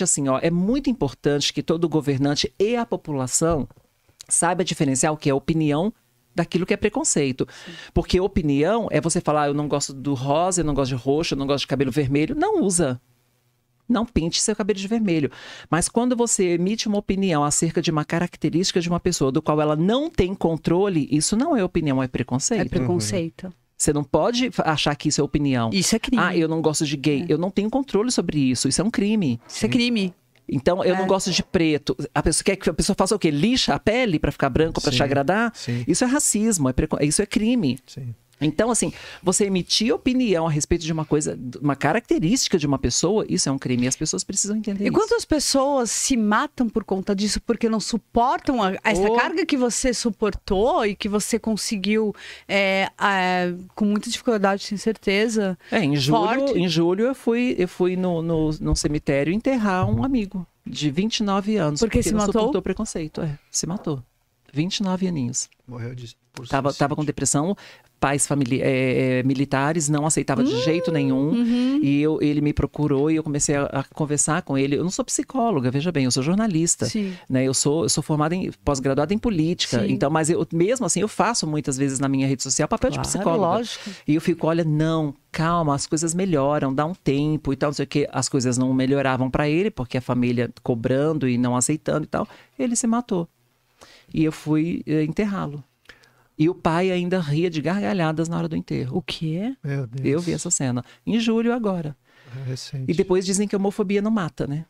importante assim, ó, é muito importante que todo governante e a população saiba diferenciar o que é opinião daquilo que é preconceito. Sim. Porque opinião é você falar, ah, eu não gosto do rosa, eu não gosto de roxo, eu não gosto de cabelo vermelho. Não usa. Não pinte seu cabelo de vermelho. Mas quando você emite uma opinião acerca de uma característica de uma pessoa do qual ela não tem controle, isso não é opinião, é preconceito. É preconceito. Uhum. Você não pode achar que isso é opinião. Isso é crime. Ah, eu não gosto de gay. É. Eu não tenho controle sobre isso. Isso é um crime. Isso é crime. Então, eu é. não gosto de preto. A pessoa quer que a pessoa faça o quê? Lixa a pele para ficar branco, para te agradar? Sim. Isso é racismo, é isso é crime. Sim. Então, assim, você emitir opinião a respeito de uma coisa, uma característica de uma pessoa, isso é um crime. E as pessoas precisam entender e isso. E quantas pessoas se matam por conta disso porque não suportam a, essa oh. carga que você suportou e que você conseguiu é, é, com muita dificuldade, sem certeza? É, em julho, forte. em julho eu fui, eu fui no, no, no cemitério enterrar um amigo de 29 anos. Porque, porque se matou? preconceito, é, se matou. 29 aninhos. Morreu de por tava, tava com depressão, pais famili é, militares não aceitava de jeito hum, nenhum. Uhum. E eu, ele me procurou e eu comecei a, a, conversar com ele. Eu não sou psicóloga, veja bem, eu sou jornalista. Né? Eu sou, eu sou formada em pós-graduada em política. Sim. Então, mas eu mesmo assim eu faço muitas vezes na minha rede social papel claro, de psicóloga. Lógico. E eu fico, olha, não, calma, as coisas melhoram, dá um tempo e tal, não sei o que. As coisas não melhoravam para ele, porque a família cobrando e não aceitando e tal. Ele se matou. E eu fui uh, enterrá-lo. E o pai ainda ria de gargalhadas na hora do enterro. O quê? Eu vi essa cena. Em julho agora. É e depois dizem que a homofobia não mata, né?